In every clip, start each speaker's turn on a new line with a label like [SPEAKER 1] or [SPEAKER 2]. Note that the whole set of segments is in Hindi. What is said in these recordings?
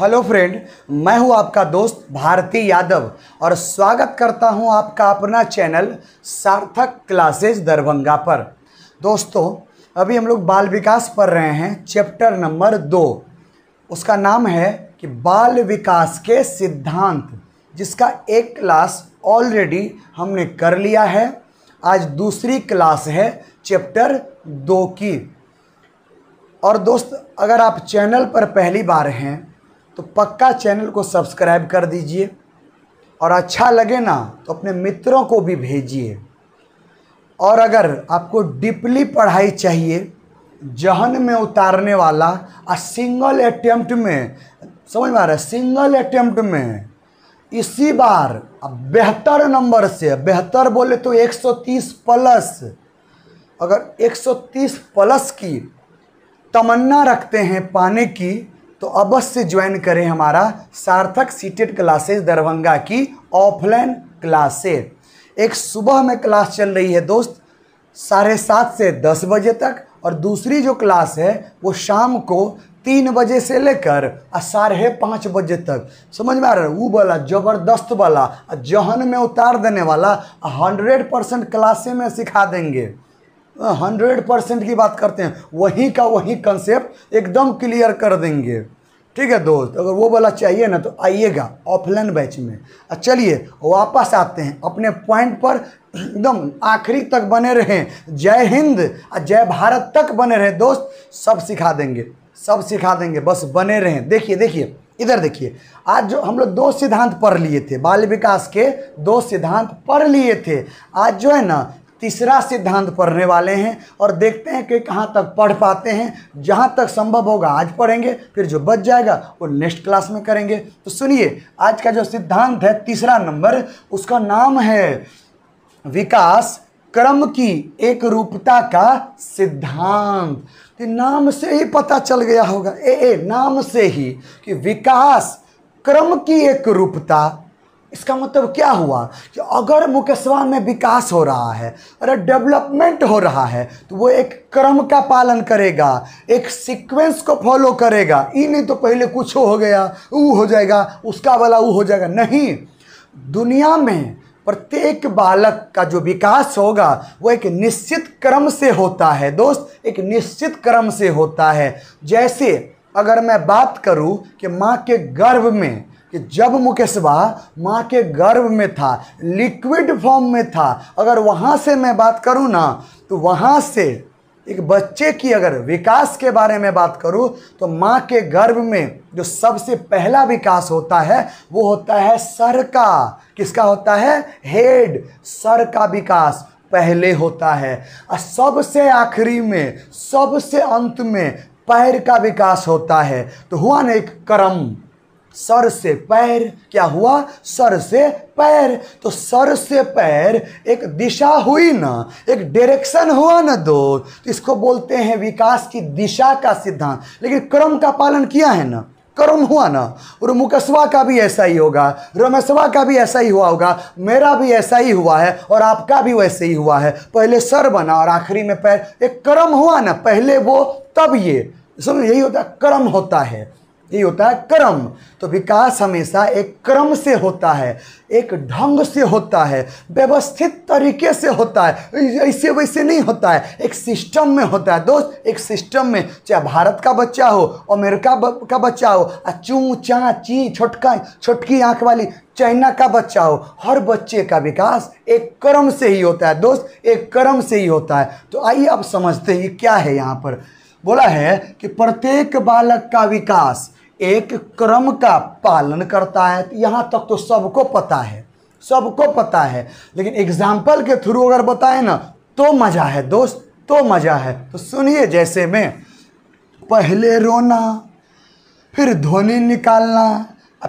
[SPEAKER 1] हेलो फ्रेंड मैं हूं आपका दोस्त भारती यादव और स्वागत करता हूं आपका अपना चैनल सार्थक क्लासेज दरभंगा पर दोस्तों अभी हम लोग बाल विकास पढ़ रहे हैं चैप्टर नंबर दो उसका नाम है कि बाल विकास के सिद्धांत जिसका एक क्लास ऑलरेडी हमने कर लिया है आज दूसरी क्लास है चैप्टर दो की और दोस्त अगर आप चैनल पर पहली बार हैं तो पक्का चैनल को सब्सक्राइब कर दीजिए और अच्छा लगे ना तो अपने मित्रों को भी भेजिए और अगर आपको डीपली पढ़ाई चाहिए जहन में उतारने वाला आ सिंगल अटेम्प्ट में समझ में आ रहा है सिंगल अटैम्प्ट में इसी बार अब बेहतर नंबर से बेहतर बोले तो 130 प्लस अगर 130 प्लस की तमन्ना रखते हैं पाने की तो अवश्य ज्वाइन करें हमारा सार्थक सीटेड क्लासेस दरभंगा की ऑफलाइन क्लासेस एक सुबह में क्लास चल रही है दोस्त साढ़े सात से दस बजे तक और दूसरी जो क्लास है वो शाम को तीन बजे से लेकर आ साढ़े पाँच बजे तक समझ में आ रहा है वो वाला जबरदस्त वाला जहन में उतार देने वाला हंड्रेड परसेंट क्लासे में सिखा देंगे हंड्रेड परसेंट की बात करते हैं वहीं का वहीं कंसेप्ट एकदम क्लियर कर देंगे ठीक है दोस्त अगर वो वाला चाहिए ना तो आइएगा ऑफलाइन बैच में चलिए वापस आते हैं अपने पॉइंट पर एकदम आखिरी तक बने रहें जय हिंद और जय भारत तक बने रहें दोस्त सब सिखा देंगे सब सिखा देंगे बस बने रहें देखिए देखिए इधर देखिए आज जो हम लोग दो सिद्धांत पढ़ लिए थे बाल विकास के दो सिद्धांत पढ़ लिए थे आज जो है ना तीसरा सिद्धांत पढ़ने वाले हैं और देखते हैं कि कहाँ तक पढ़ पाते हैं जहाँ तक संभव होगा आज पढ़ेंगे फिर जो बच जाएगा वो नेक्स्ट क्लास में करेंगे तो सुनिए आज का जो सिद्धांत है तीसरा नंबर उसका नाम है विकास क्रम की एक रूपता का सिद्धांत तो नाम से ही पता चल गया होगा ए, ए नाम से ही कि विकास क्रम की एक रूपता इसका मतलब क्या हुआ कि अगर मुकेशवा में विकास हो रहा है अरे डेवलपमेंट हो रहा है तो वो एक क्रम का पालन करेगा एक सीक्वेंस को फॉलो करेगा ये नहीं तो पहले कुछ हो गया वो हो जाएगा उसका वाला वो हो जाएगा नहीं दुनिया में प्रत्येक बालक का जो विकास होगा वो एक निश्चित क्रम से होता है दोस्त एक निश्चित क्रम से होता है जैसे अगर मैं बात करूँ कि माँ के गर्भ में कि जब मुकेशवा माँ के गर्भ में था लिक्विड फॉर्म में था अगर वहाँ से मैं बात करूँ ना तो वहाँ से एक बच्चे की अगर विकास के बारे में बात करूँ तो माँ के गर्भ में जो सबसे पहला विकास होता है वो होता है सर का किसका होता है हेड सर का विकास पहले होता है और सबसे आखिरी में सबसे अंत में पैर का विकास होता है तो हुआ ना एक क्रम सर से पैर क्या हुआ सर से पैर तो सर से पैर एक दिशा हुई ना एक डायरेक्शन हुआ ना दो तो इसको बोलते हैं विकास की दिशा का सिद्धांत लेकिन क्रम का पालन किया है ना कर्म हुआ ना और मुकसवा का भी ऐसा ही होगा रमेशवा का भी ऐसा ही हुआ होगा मेरा भी ऐसा ही हुआ है और आपका भी वैसे ही हुआ है पहले सर बना और आखिरी में पैर एक कर्म हुआ ना पहले वो तब ये समझ यही होता कर्म होता है ये होता है क्रम तो विकास हमेशा एक क्रम से होता है एक ढंग से होता है व्यवस्थित तरीके से होता है ऐसे वैसे नहीं होता है एक सिस्टम में होता है दोस्त एक सिस्टम में चाहे भारत का बच्चा हो अमेरिका का बच्चा हो आ चू चा ची छोटका छोटकी आँख वाली चाइना का बच्चा हो हर बच्चे का विकास एक क्रम से ही होता है दोस्त एक क्रम से ही होता है तो आइए आप समझते हैं क्या है यहाँ पर बोला है कि प्रत्येक बालक का विकास एक क्रम का पालन करता है तो यहाँ तक तो सबको पता है सबको पता है लेकिन एग्जाम्पल के थ्रू अगर बताए ना तो मज़ा है दोस्त तो मज़ा है तो सुनिए जैसे में पहले रोना फिर ध्वनि निकालना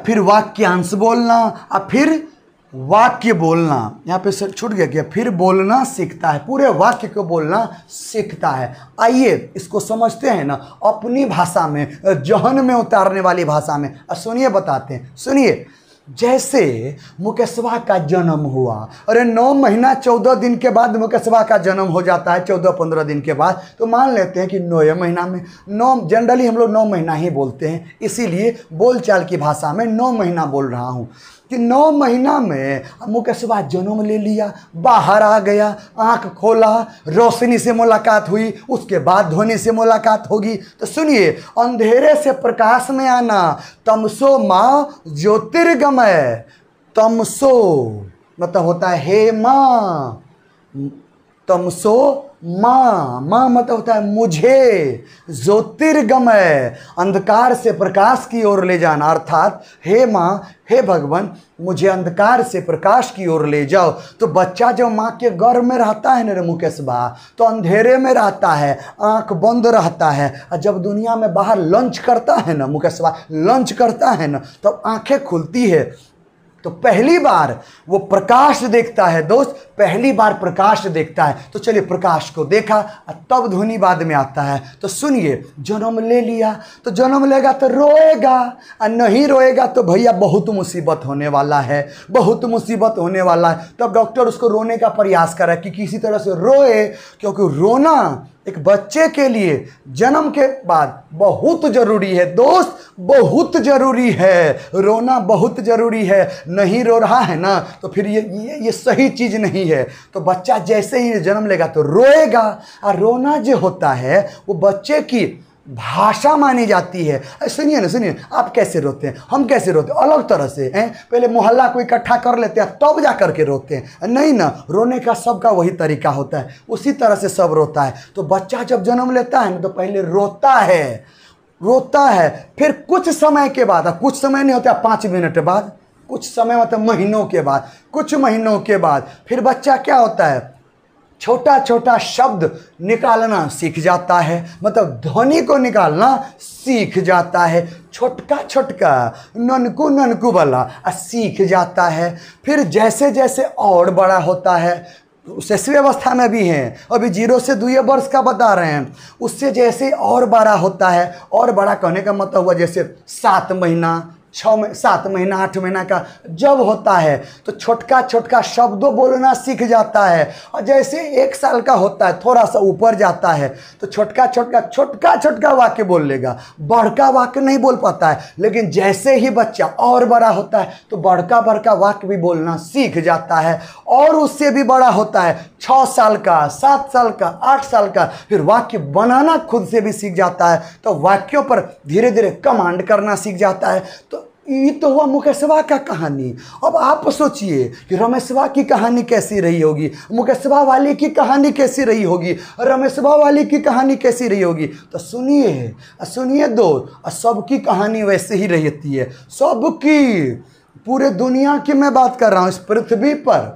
[SPEAKER 1] फिर वाक्यांश बोलना और फिर वाक्य बोलना यहाँ पे सर छूट गया क्या फिर बोलना सीखता है पूरे वाक्य को बोलना सीखता है आइए इसको समझते हैं ना अपनी भाषा में जहन में उतारने वाली भाषा में सुनिए बताते हैं सुनिए जैसे मुकेशवा का जन्म हुआ अरे नौ महीना चौदह दिन के बाद मुकेशवा का जन्म हो जाता है चौदह पंद्रह दिन के बाद तो मान लेते हैं कि नौ महीना में नौ जनरली हम लोग नौ महीना ही बोलते हैं इसीलिए बोलचाल की भाषा में नौ महीना बोल रहा हूँ कि नौ महीना में अम्मू के सुबह जन्म ले लिया बाहर आ गया आंख खोला रोशनी से मुलाकात हुई उसके बाद ध्वनि से मुलाकात होगी तो सुनिए अंधेरे से प्रकाश में आना तमसो माँ ज्योतिर्गमय तमसो मतलब होता है हे माँ तमसो माँ माँ मतलब होता है मुझे ज्योतिर्गमय अंधकार से प्रकाश की ओर ले जाना अर्थात हे माँ हे भगवान मुझे अंधकार से प्रकाश की ओर ले जाओ तो बच्चा जब माँ के गर्भ में रहता है ना मुकेश बा तो अंधेरे में रहता है आंख बंद रहता है और जब दुनिया में बाहर लंच करता है ना मुकेश बा लंच करता है ना तब तो आंखें खुलती है तो पहली बार वो प्रकाश देखता है दोस्त पहली बार प्रकाश देखता है तो चलिए प्रकाश को देखा तब ध्वनि बाद में आता है तो सुनिए जन्म ले लिया तो जन्म लेगा तो रोएगा और नहीं रोएगा तो भैया बहुत मुसीबत होने वाला है बहुत मुसीबत होने वाला है तब तो डॉक्टर उसको रोने का प्रयास है कि किसी तरह से रोए क्योंकि रोना एक बच्चे के लिए जन्म के बाद बहुत जरूरी है दोस्त बहुत जरूरी है रोना बहुत जरूरी है नहीं रो रहा है ना तो फिर ये ये ये सही चीज़ नहीं है तो बच्चा जैसे ही जन्म लेगा तो रोएगा और रोना जो होता है वो बच्चे की भाषा मानी जाती है सुनिए ना सुनिए आप कैसे रोते हैं हम कैसे रोते हैं अलग तरह से हैं पहले मोहल्ला को इकट्ठा कर लेते हैं तब जा करके रोते हैं नहीं ना रोने का सबका वही तरीका होता है उसी तरह से सब रोता है तो बच्चा जब जन्म लेता है ना तो पहले रोता है रोता है फिर कुछ समय के बाद कुछ समय नहीं होता पाँच मिनट बाद कुछ समय मतलब महीनों के बाद कुछ महीनों के बाद फिर बच्चा क्या होता है छोटा छोटा शब्द निकालना सीख जाता है मतलब ध्वनि को निकालना सीख जाता है छोटका छोटका ननकू ननकू वाला सीख जाता है फिर जैसे जैसे और बड़ा होता है शैशवी अवस्था में भी हैं अभी जीरो से दुए वर्ष का बता रहे हैं उससे जैसे और बड़ा होता है और बड़ा कहने का मतलब हुआ जैसे सात महीना छ में सात महीना आठ महीना का जब होता है तो छोटका छोटका शब्दों बोलना सीख जाता है और जैसे एक साल का होता है थोड़ा सा ऊपर जाता है तो छोटका छोटका छोटका छोटका वाक्य बोल लेगा बड़का वाक्य नहीं बोल पाता है लेकिन जैसे ही बच्चा और बड़ा होता है तो बड़का बड़का वाक्य भी बोलना सीख जाता है और उससे भी बड़ा होता है छः साल का सात साल का आठ साल का फिर वाक्य बनाना खुद से भी सीख जाता है तो वाक्यों पर धीरे धीरे कमांड करना सीख जाता है तो ये तो हुआ मुकेशवा का कहानी अब आप सोचिए कि रमेशवा की कहानी कैसी रही होगी मुकेशवा वाले की कहानी कैसी रही होगी रमेशवा वाले की कहानी कैसी रही होगी तो सुनिए सुनिए दो सबकी कहानी वैसे ही रहती है सबकी पूरे दुनिया की मैं बात कर रहा हूँ इस पृथ्वी पर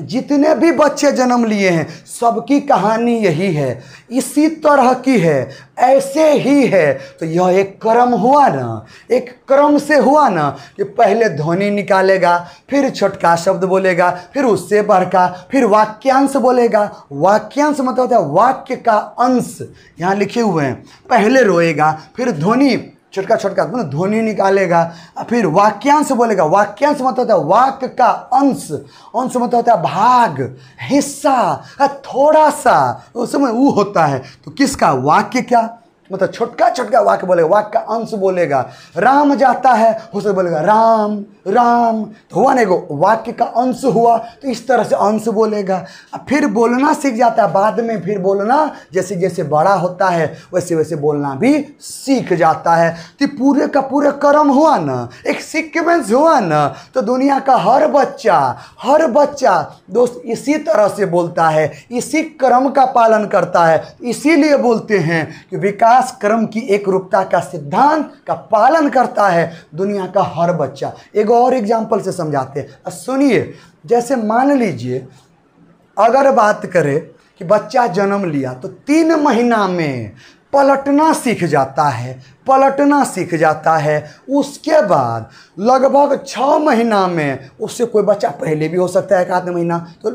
[SPEAKER 1] जितने भी बच्चे जन्म लिए हैं सबकी कहानी यही है इसी तरह की है ऐसे ही है तो यह एक क्रम हुआ ना एक क्रम से हुआ ना कि पहले ध्वनि निकालेगा फिर छोटका शब्द बोलेगा फिर उससे बढ़का फिर वाक्यांश बोलेगा वाक्यांश मतलब होता है वाक्य का अंश यहाँ लिखे हुए हैं पहले रोएगा फिर ध्वनि छोटका छोटका मतलब ध्वनि निकालेगा फिर वाक्यांश बोलेगा वाक्यांश मतलब होता है वाक का अंश अंश मतलब होता है भाग हिस्सा थोड़ा सा उस समय वो होता है तो किसका वाक्य क्या मतलब छोटका छोटका वाक्य बोलेगा वाक्य का अंश बोलेगा राम जाता है उसे बोलेगा राम राम तो हुआ नहीं गो वाक्य का अंश हुआ तो इस तरह से अंश बोलेगा फिर बोलना सीख जाता है बाद में फिर बोलना जैसे जैसे बड़ा होता है वैसे वैसे बोलना भी सीख जाता है तो पूरे का पूरा कर्म हुआ ना एक सिक्वेंस हुआ ना तो दुनिया का हर बच्चा हर बच्चा दोस्त इसी तरह से बोलता है इसी क्रम का पालन करता है इसीलिए बोलते हैं कि विकास क्रम की एक रूपता का सिद्धांत का पालन करता है दुनिया का हर बच्चा एगो और एग्जाम्पल से समझाते हैं सुनिए जैसे मान लीजिए अगर बात करें कि बच्चा जन्म लिया तो तीन महीना में पलटना सीख जाता है पलटना सीख जाता है उसके बाद लगभग छः महीना में उससे कोई बच्चा पहले भी हो सकता है एक आध महीना तो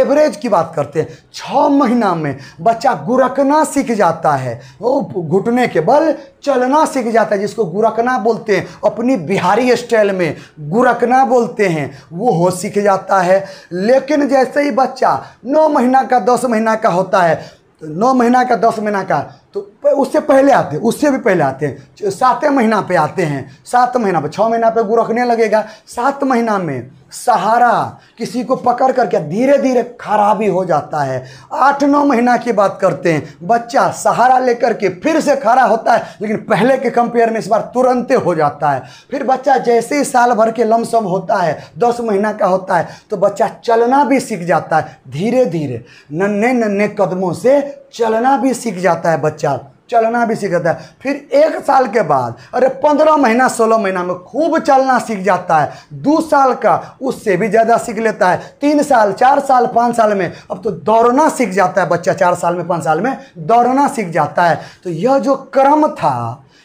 [SPEAKER 1] एवरेज की बात करते हैं छः महीना में बच्चा गुरकना सीख जाता है वो घुटने के बल चलना सीख जाता है जिसको गुरकना बोलते हैं अपनी बिहारी स्टाइल में गुरकना बोलते हैं वो हो सीख जाता है लेकिन जैसे ही बच्चा नौ महीना का दस महीना का होता है तो नौ महीना का दस महीना का तो उससे पहले आते हैं उससे भी पहले आते हैं सातवें महीना पे आते हैं सात महीना पे छः महीना पे रखने लगेगा सात महीना में सहारा किसी को पकड़ करके धीरे धीरे खराबी हो जाता है आठ नौ महीना की बात करते हैं बच्चा सहारा लेकर के फिर से खड़ा होता है लेकिन पहले के कंपेयर में इस बार तुरंत हो जाता है फिर बच्चा जैसे ही साल भर के लमसम होता है दस महीना का होता है तो बच्चा चलना भी सीख जाता है धीरे धीरे नन्हे नन्हे कदमों से चलना भी सीख जाता है बच्चा चलना भी सीख जाता है फिर एक साल के बाद अरे पंद्रह महीना सोलह महीना में खूब चलना सीख जाता है दो साल का उससे भी ज़्यादा सीख लेता है तीन साल चार साल पाँच साल में अब तो दौड़ना सीख जाता है बच्चा चार साल में पाँच साल में दौड़ना सीख जाता है तो यह जो क्रम था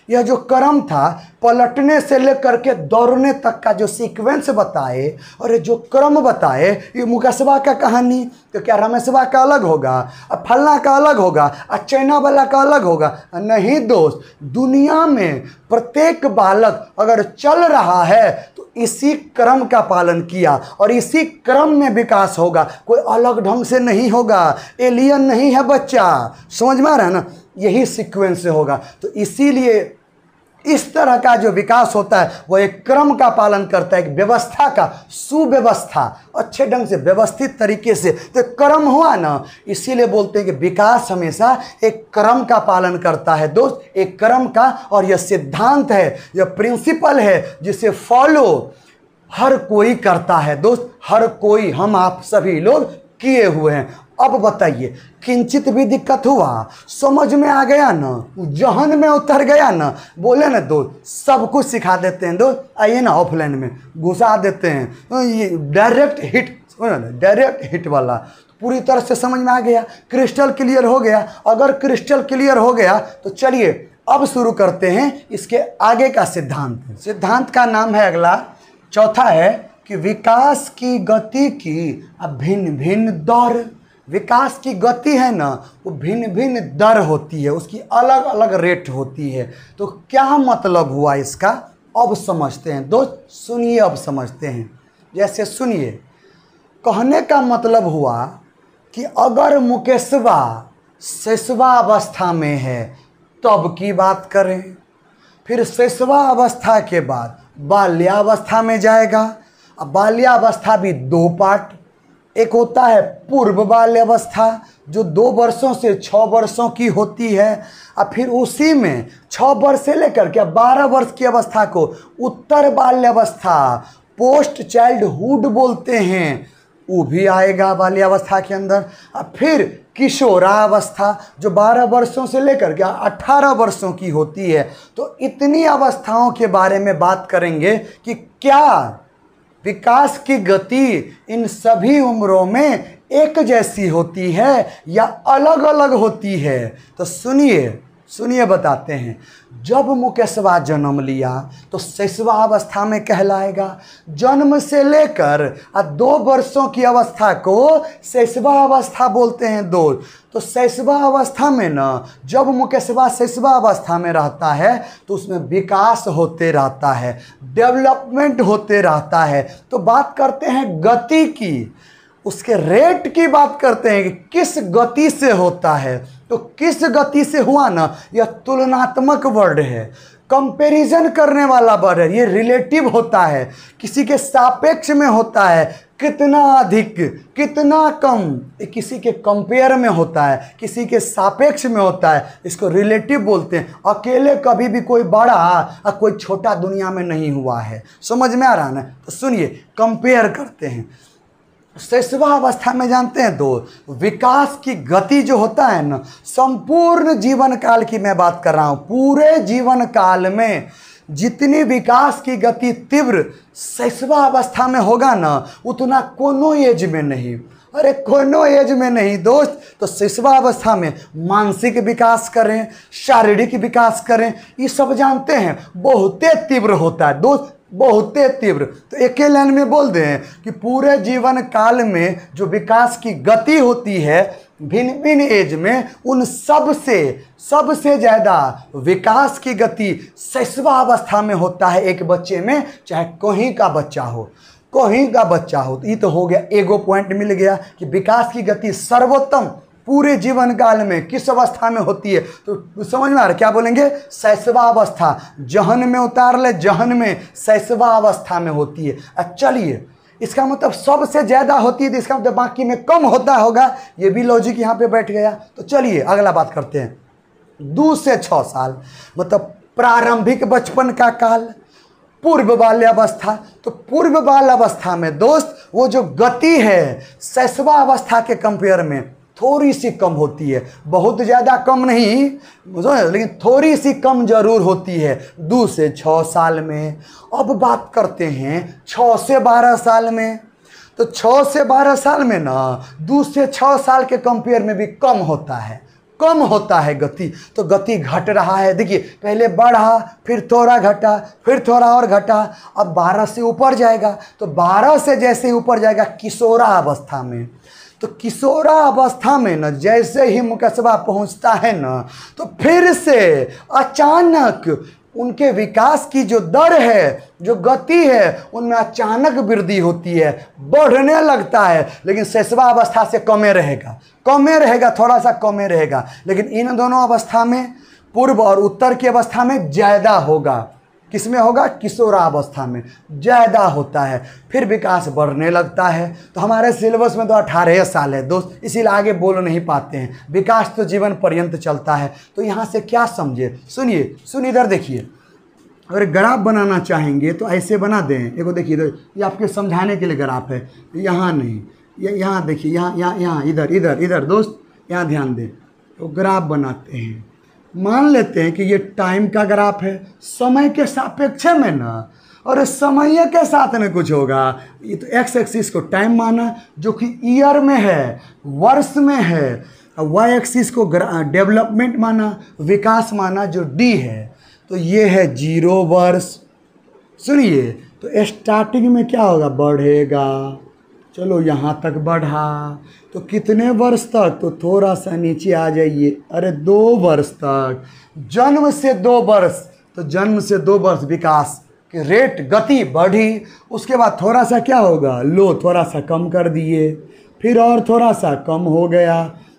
[SPEAKER 1] यह जो क्रम था पलटने से लेकर के दौड़ने तक का जो सीक्वेंस बताए और जो क्रम बताए ये मुकसबा का कहानी तो क्या रमेशवा का अलग होगा और फलना का अलग होगा और चैना वाला का अलग होगा नहीं दोस्त दुनिया में प्रत्येक बालक अगर चल रहा है तो इसी क्रम का पालन किया और इसी क्रम में विकास होगा कोई अलग ढंग से नहीं होगा एलियन नहीं है बच्चा समझ में आ रहा है ना यही सीक्वेंस से होगा तो इसीलिए इस तरह का जो विकास होता है वो एक क्रम का पालन करता है एक व्यवस्था का सुव्यवस्था अच्छे ढंग से व्यवस्थित तरीके से तो क्रम हुआ ना इसीलिए बोलते हैं कि विकास हमेशा एक क्रम का पालन करता है दोस्त एक क्रम का और यह सिद्धांत है यह प्रिंसिपल है जिसे फॉलो हर कोई करता है दोस्त हर कोई हम आप सभी लोग किए हुए हैं अब बताइए किंचित भी दिक्कत हुआ समझ में आ गया ना जहन में उतर गया ना बोले ना दोस्त सब कुछ सिखा देते हैं दोस्त आइए ना ऑफलाइन में घुसा देते हैं तो ये डायरेक्ट हिट डायरेक्ट हिट वाला पूरी तरह से समझ में आ गया क्रिस्टल क्लियर हो गया अगर क्रिस्टल क्लियर हो गया तो चलिए अब शुरू करते हैं इसके आगे का सिद्धांत सिद्धांत का नाम है अगला चौथा है कि विकास की गति की भिन्न भिन्न दौर विकास की गति है ना वो भिन्न भिन्न दर होती है उसकी अलग अलग रेट होती है तो क्या मतलब हुआ इसका अब समझते हैं दोस्त सुनिए अब समझते हैं जैसे सुनिए कहने का मतलब हुआ कि अगर मुकेशवा शैशवा अवस्था में है तब की बात करें फिर शैशवा अवस्था के बाद बाल्यावस्था में जाएगा अब बाल्यावस्था भी दो पार्ट एक होता है पूर्व बाल्यावस्था जो दो वर्षों से छः वर्षों की होती है और फिर उसी में छः वर्ष से लेकर के बारह वर्ष की अवस्था को उत्तर बाल्यावस्था पोस्ट चाइल्डहुड बोलते हैं वो भी आएगा बाल्यावस्था के अंदर और फिर किशोरावस्था जो 12 वर्षों से लेकर के 18 वर्षों की होती है तो इतनी अवस्थाओं के बारे में बात करेंगे कि क्या विकास की गति इन सभी उम्रों में एक जैसी होती है या अलग अलग होती है तो सुनिए सुनिए बताते हैं जब मुकेशवा जन्म लिया तो शैशवा अवस्था में कहलाएगा जन्म से लेकर आ दो वर्षों की अवस्था को शैशवा अवस्था बोलते हैं दो तो शैशवा अवस्था में ना जब मुकेशवा शैशवा अवस्था में रहता है तो उसमें विकास होते रहता है डेवलपमेंट होते रहता है तो बात करते हैं गति की उसके रेट की बात करते हैं कि किस गति से होता है तो किस गति से हुआ ना यह तुलनात्मक वर्ड है कंपैरिजन करने वाला वर्ड है ये रिलेटिव होता है किसी के सापेक्ष में होता है कितना अधिक कितना कम किसी के कंपेयर में होता है किसी के सापेक्ष में होता है इसको रिलेटिव बोलते हैं अकेले कभी भी कोई बड़ा और कोई छोटा दुनिया में नहीं हुआ है समझ में आ रहा है ना तो सुनिए कंपेयर करते हैं शैशवा अवस्था में जानते हैं दो विकास की गति जो होता है ना संपूर्ण जीवन काल की मैं बात कर रहा हूँ पूरे जीवन काल में जितनी विकास की गति तीव्र शैशवा अवस्था में होगा ना उतना कोनो एज में नहीं अरे कोनो एज में नहीं दोस्त तो शिशवा अवस्था में मानसिक विकास करें शारीरिक विकास करें ये सब जानते हैं बहुते तीव्र होता है दोस्त बहुते तीव्र तो एक लाइन में बोल दें कि पूरे जीवन काल में जो विकास की गति होती है भिन्न भिन्न एज में उन सब से सबसे ज़्यादा विकास की गति शैशवा अवस्था में होता है एक बच्चे में चाहे कोहीं का बच्चा हो कोहीं का बच्चा हो तो ये तो हो गया एगो पॉइंट मिल गया कि विकास की गति सर्वोत्तम पूरे जीवन काल में किस अवस्था में होती है तो समझ में आ रहा क्या बोलेंगे सैसवा अवस्था जहन में उतार ले जहन में सैसवा अवस्था में होती है अच्छा चलिए इसका मतलब सबसे ज़्यादा होती है तो इसका मतलब बाकी में कम होता होगा ये भी लॉजिक यहाँ पे बैठ गया तो चलिए अगला बात करते हैं दो से छ साल मतलब प्रारंभिक बचपन का काल पूर्व बाल्यावस्था तो पूर्व बाल्यावस्था में दोस्त वो जो गति है सैसवा अवस्था के कंपेयर में थोड़ी सी कम होती है बहुत ज़्यादा कम नहीं लेकिन थोड़ी सी कम जरूर होती है दो से छः साल में अब बात करते हैं छः से बारह साल में तो छः से बारह साल में ना दो से छः साल के कंपेयर में भी कम होता है कम होता है गति तो गति घट रहा है देखिए पहले बढ़ा फिर थोड़ा घटा फिर थोड़ा और घटा अब 12 से ऊपर जाएगा तो 12 से जैसे ऊपर जाएगा किशोरा अवस्था में तो किशोरा अवस्था में न जैसे ही मुकसबा पहुंचता है न तो फिर से अचानक उनके विकास की जो दर है जो गति है उनमें अचानक वृद्धि होती है बढ़ने लगता है लेकिन शैशवा अवस्था से कमे रहेगा कमे रहेगा थोड़ा सा कमे रहेगा लेकिन इन दोनों अवस्था में पूर्व और उत्तर की अवस्था में ज़्यादा होगा किस में होगा किशोरावस्था में ज़्यादा होता है फिर विकास बढ़ने लगता है तो हमारे सिलेबस में तो अठारह साल है दोस्त इसीलिए आगे बोल नहीं पाते हैं विकास तो जीवन पर्यंत चलता है तो यहाँ से क्या समझे सुनिए सुन इधर देखिए अगर ग्राफ बनाना चाहेंगे तो ऐसे बना दें एगो देखिए इधर ये आपके समझाने के लिए ग्राफ है यहाँ नहीं यह यहाँ देखिए यहाँ यहाँ यहाँ इधर इधर इधर दोस्त यहाँ ध्यान दें तो ग्राफ बनाते हैं मान लेते हैं कि ये टाइम का ग्राफ है समय के सापेक्ष में ना और समय के साथ में कुछ होगा ये तो एक्स एक्सिस को टाइम माना जो कि ईयर में है वर्ष में है वाई एक्सिस को डेवलपमेंट माना विकास माना जो डी है तो ये है जीरो वर्ष सुनिए तो स्टार्टिंग में क्या होगा बढ़ेगा चलो यहाँ तक बढ़ा तो कितने वर्ष तक तो थोड़ा सा नीचे आ जाइए अरे दो वर्ष तक जन्म से दो वर्ष तो जन्म से दो वर्ष विकास की रेट गति बढ़ी उसके बाद थोड़ा सा क्या होगा लो थोड़ा सा कम कर दिए फिर और थोड़ा सा कम हो गया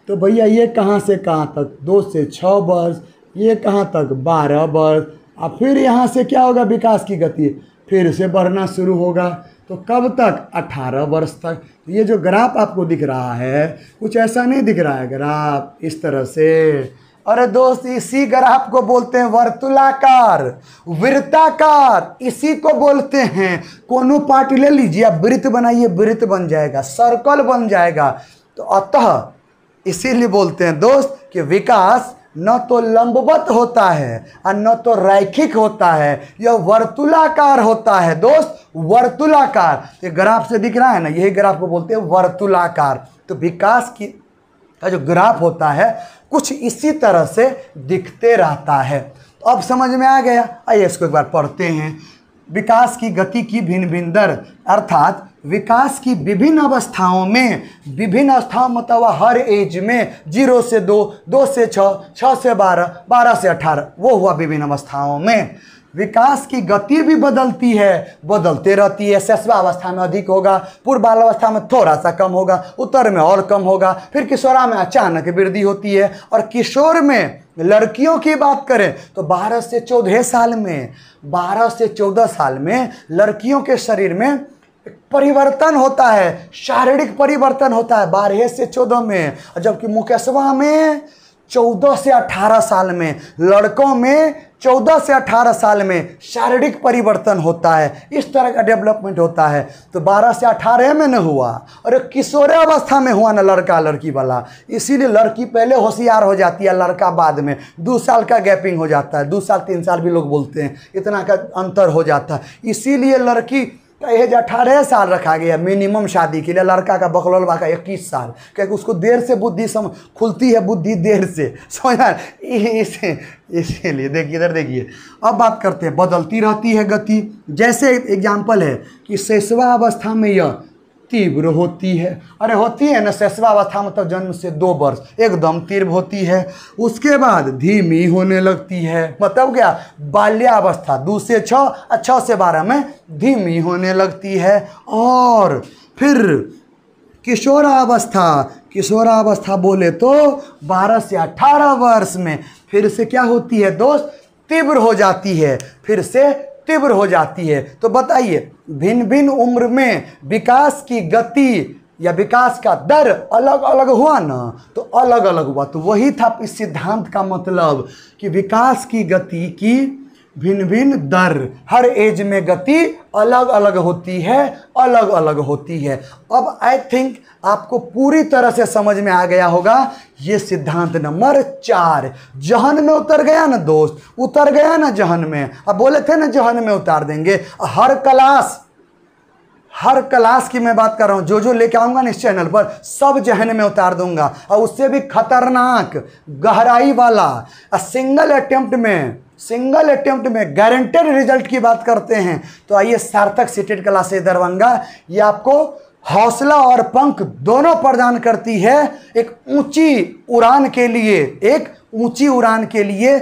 [SPEAKER 1] तो भैया ये कहाँ से कहाँ तक दो से छः वर्ष ये कहाँ तक बारह वर्ष और फिर यहाँ से क्या होगा विकास की गति फिर से बढ़ना शुरू होगा तो कब तक 18 वर्ष तक तो ये जो ग्राफ आपको दिख रहा है कुछ ऐसा नहीं दिख रहा है ग्राफ इस तरह से अरे दोस्त इसी ग्राफ को बोलते हैं वर्तुलाकार वृत्ताकार इसी को बोलते हैं कोनो पार्ट ले लीजिए आप वृत्त बनाइए वृत्त बन जाएगा सर्कल बन जाएगा तो अतः इसीलिए बोलते हैं दोस्त कि विकास न तो लंबवत होता है और न तो रैखिक होता है यह वर्तुलाकार होता है दोस्त वर्तुलाकार ये ग्राफ से दिख रहा है ना यही ग्राफ को बोलते हैं वर्तुलाकार तो विकास की का जो ग्राफ होता है कुछ इसी तरह से दिखते रहता है तो अब समझ में आ गया आइए इसको एक बार पढ़ते हैं विकास की गति की भिन्न भिन्न दर अर्थात विकास की विभिन्न अवस्थाओं में विभिन्न अवस्थाओं मतलब हर एज में जीरो से दो दो से छः छः से बारह बारह से अठारह वो हुआ विभिन्न अवस्थाओं में विकास की गति भी बदलती है बदलते रहती है शैशवावस्था में अधिक होगा पूर्व बालावस्था में थोड़ा सा कम होगा उत्तर में और कम होगा फिर किशोरा में अचानक वृद्धि होती है और किशोर में लड़कियों की बात करें तो 12 से 14 साल में 12 से 14 साल में लड़कियों के शरीर में परिवर्तन होता है शारीरिक परिवर्तन होता है बारह से चौदह में जबकि मुकेशवा में चौदह से अठारह साल में लड़कों में 14 से 18 साल में शारीरिक परिवर्तन होता है इस तरह का डेवलपमेंट होता है तो 12 से 18 में न हुआ और एक किशोरे अवस्था में हुआ ना लड़का लड़की वाला इसीलिए लड़की पहले होशियार हो जाती है लड़का बाद में दो साल का गैपिंग हो जाता है दो साल तीन साल भी लोग बोलते हैं इतना का अंतर हो जाता है इसीलिए लड़की तो एज अठारह साल रखा गया मिनिमम शादी के लिए लड़का का बकलौलवा का इक्कीस साल क्योंकि उसको देर से बुद्धि सम खुलती है बुद्धि देर से समझा इसे इसीलिए देखिए इधर देखिए अब बात करते हैं बदलती रहती है गति जैसे एग्जाम्पल है कि शैशवा अवस्था में यह तीव्र होती है अरे होती है ना शैशवावस्था मतलब जन्म से दो वर्ष एकदम तीव्र होती है उसके बाद धीमी होने लगती है मतलब क्या बाल्यावस्था दो से छः और छः से बारह में धीमी होने लगती है और फिर किशोरावस्था किशोरावस्था बोले तो बारह से अठारह वर्ष में फिर से क्या होती है दोस्त तीव्र हो जाती है फिर से तीव्र हो जाती है तो बताइए भिन्न भिन्न उम्र में विकास की गति या विकास का दर अलग अलग हुआ ना तो अलग अलग हुआ तो वही था इस सिद्धांत का मतलब कि विकास की गति की भिन्न भिन्न दर हर एज में गति अलग अलग होती है अलग अलग होती है अब आई थिंक आपको पूरी तरह से समझ में आ गया होगा ये सिद्धांत नंबर चार जहन में उतर गया ना दोस्त उतर गया ना जहन में अब बोले थे ना जहन में उतार देंगे हर क्लास हर क्लास की मैं बात कर रहा हूँ जो जो लेके आऊंगा ना इस चैनल पर सब जहन में उतार दूंगा और उससे भी खतरनाक गहराई वाला सिंगल अटेम्प्ट में सिंगल अटेम्प्ट में गारंटेड रिजल्ट की बात करते हैं तो आइए सार्थक सीटेड क्लासेज दरभंगा ये आपको हौसला और पंख दोनों प्रदान करती है एक ऊंची उड़ान के लिए एक ऊंची उड़ान के लिए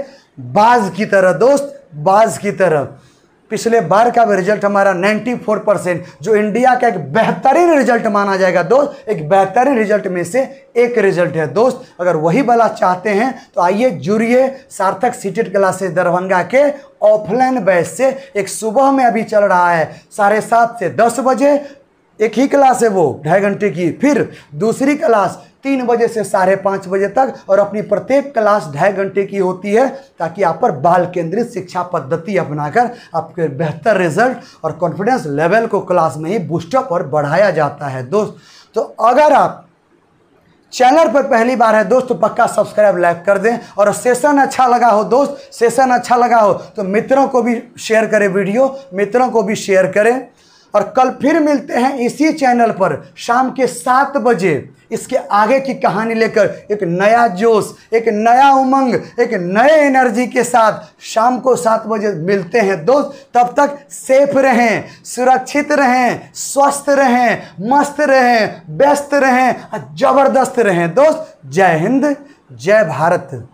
[SPEAKER 1] बाज की तरह दोस्त बाज की तरह पिछले बार का भी रिजल्ट हमारा 94 परसेंट जो इंडिया का एक बेहतरीन रिजल्ट माना जाएगा दोस्त एक बेहतरीन रिजल्ट में से एक रिजल्ट है दोस्त अगर वही वाला चाहते हैं तो आइए जुड़िए सार्थक सीटेड क्लासेस दरभंगा के ऑफलाइन बैच से एक सुबह में अभी चल रहा है साढ़े सात से दस बजे एक ही क्लास है वो ढाई घंटे की फिर दूसरी क्लास तीन बजे से साढ़े पाँच बजे तक और अपनी प्रत्येक क्लास ढाई घंटे की होती है ताकि आप पर बाल केंद्रित शिक्षा पद्धति अपनाकर आपके बेहतर रिजल्ट और कॉन्फिडेंस लेवल को क्लास में ही बूस्टअप और बढ़ाया जाता है दोस्त तो अगर आप चैनल पर पहली बार है दोस्त तो पक्का सब्सक्राइब लाइक कर दें और सेशन अच्छा लगा हो दोस्त सेशन अच्छा लगा हो तो मित्रों को भी शेयर करें वीडियो मित्रों को भी शेयर करें और कल फिर मिलते हैं इसी चैनल पर शाम के सात बजे इसके आगे की कहानी लेकर एक नया जोश एक नया उमंग एक नए एनर्जी के साथ शाम को सात बजे मिलते हैं दोस्त तब तक सेफ रहें सुरक्षित रहें स्वस्थ रहें मस्त रहें व्यस्त रहें और ज़बरदस्त रहें दोस्त जय हिंद जय भारत